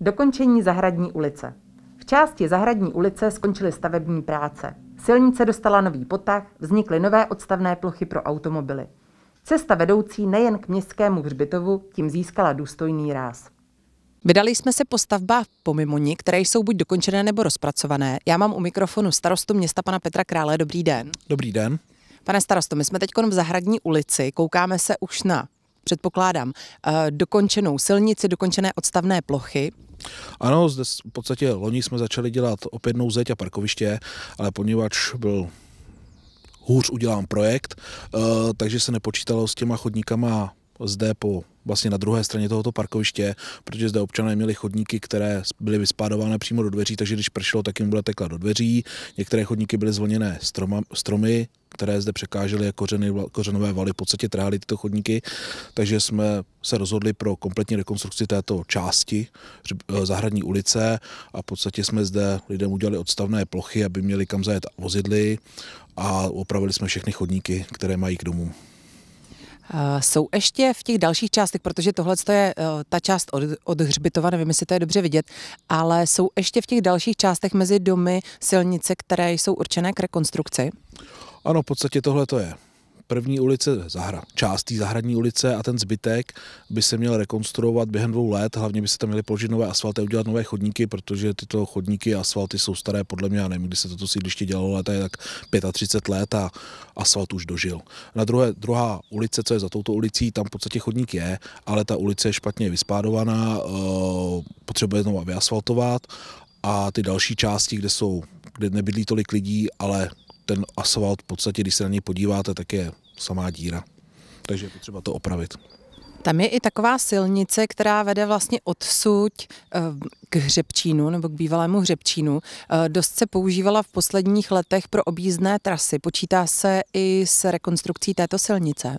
Dokončení Zahradní ulice. V části Zahradní ulice skončily stavební práce. Silnice dostala nový potah, vznikly nové odstavné plochy pro automobily. Cesta vedoucí nejen k městskému hřbitovu tím získala důstojný ráz. Vydali jsme se po stavbách pomimo ní, které jsou buď dokončené nebo rozpracované. Já mám u mikrofonu starostu města pana Petra Krále. Dobrý den. Dobrý den. Pane starosto, my jsme teď v Zahradní ulici, koukáme se už na, předpokládám, eh, dokončenou silnici, dokončené odstavné plochy. Ano, zde v podstatě loni jsme začali dělat opětnou zeď a parkoviště, ale poněvadž byl hůř udělám projekt, eh, takže se nepočítalo s těma chodníkama zde po vlastně na druhé straně tohoto parkoviště, protože zde občané měli chodníky, které byly vyspádovány přímo do dveří, takže když pršelo, tak jim byla tekla do dveří. Některé chodníky byly zvolněné stroma, stromy, které zde překážely a jako kořeny, kořenové valy v podstatě trhaly tyto chodníky, takže jsme se rozhodli pro kompletní rekonstrukci této části eh, zahradní ulice a v podstatě jsme zde lidem udělali odstavné plochy, aby měli kam zajet vozidly a opravili jsme všechny chodníky, které mají k domům. Eh, jsou ještě v těch dalších částech, protože tohle je eh, ta část od, od hřbitova, nevím, jestli to je dobře vidět, ale jsou ještě v těch dalších částech mezi domy silnice, které jsou určené k rekonstrukci? Ano, v podstatě tohle to je První ulice, zahra, část té zahradní ulice a ten zbytek by se měl rekonstruovat během dvou let. Hlavně by se tam měly položit nové asfalty a udělat nové chodníky, protože tyto chodníky a asfalty jsou staré podle mě, já nevím, kdy se toto sídliště dělalo, ale to je tak 35 let a asfalt už dožil. Na druhé, druhá ulice, co je za touto ulicí, tam v podstatě chodník je, ale ta ulice je špatně vyspádovaná, eh, potřebuje znovu vyasfaltovat a ty další části, kde jsou kde nebydlí tolik lidí, ale ten asfalt v podstatě, když se na něj podíváte, tak je samá díra. Takže je potřeba to opravit. Tam je i taková silnice, která vede vlastně odsud eh, k hřebčínu nebo k bývalému hřebčínu. Eh, dost se používala v posledních letech pro objízdné trasy. Počítá se i s rekonstrukcí této silnice?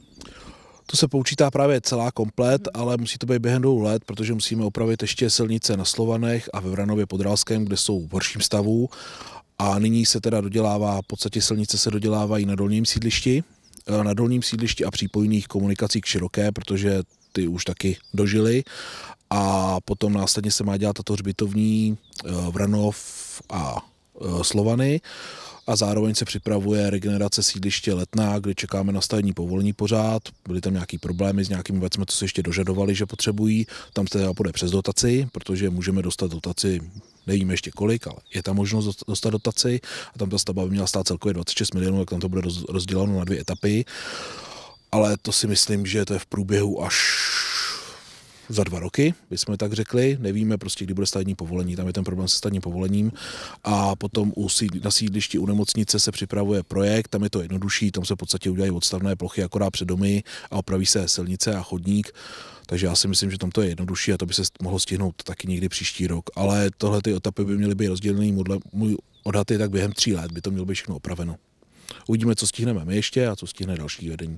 To se počítá právě celá komplet, ale musí to být během dvou let, protože musíme opravit ještě silnice na Slovanech a ve Vranově Podrálském, kde jsou v horším stavu a nyní se teda dodělává, v podstatě silnice se dodělávají na dolním sídlišti, eh, na dolním sídlišti a přípojných komunikací k široké, protože ty už taky dožily. A potom následně se má dělat tato hřbitovní eh, Vranov a eh, Slovany a zároveň se připravuje regenerace sídliště Letná, kde čekáme na stavení povolení pořád. Byly tam nějaké problémy s nějakými věcmi, co se ještě dožadovali, že potřebují. Tam se teda půjde přes dotaci, protože můžeme dostat dotaci nevím ještě kolik, ale je tam možnost dostat dotaci a tam ta stavba by měla stát celkově 26 milionů, jak tam to bude rozděleno na dvě etapy ale to si myslím, že to je v průběhu až za dva roky, bychom tak řekli. Nevíme prostě, kdy bude stavební povolení, tam je ten problém se stavebním povolením. A potom u, na sídlišti u nemocnice se připravuje projekt, tam je to jednodušší, tam se v podstatě udělají odstavné plochy akorát před domy a opraví se silnice a chodník. Takže já si myslím, že tam to je jednodušší a to by se mohlo stihnout taky někdy příští rok. Ale tohle ty etapy by měly být rozdělený, můj odhad je tak během tří let by to mělo být všechno opraveno. Uvidíme, co stihneme my ještě a co stihne další vedení.